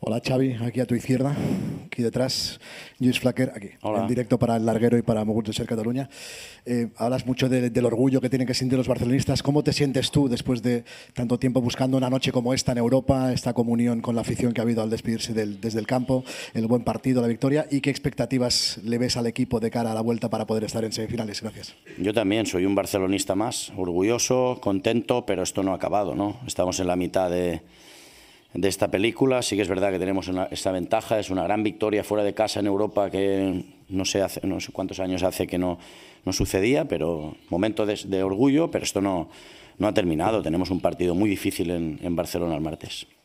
Hola Xavi, aquí a tu izquierda, aquí detrás, Luis Flacker, aquí, en directo para El Larguero y para mogut de Ser Cataluña. Eh, hablas mucho del orgullo que tienen que sentir los barcelonistas. ¿Cómo te sientes tú después de tanto tiempo buscando una noche como esta en Europa, esta comunión con la afición que ha habido al despedirse desde el campo, el buen partido, la victoria? ¿Y qué expectativas le ves al equipo de cara a la vuelta para poder estar en semifinales? Gracias. Yo también soy un barcelonista más, orgulloso, contento, pero esto no ha acabado, ¿no? Estamos en la mitad de de esta película. Sí que es verdad que tenemos esta ventaja, es una gran victoria fuera de casa en Europa que no sé, cuántos años hace que no, no sucedía, pero momento de, orgullo, pero esto no, no ha terminado. Tenemos un partido muy difícil en, en Barcelona el martes.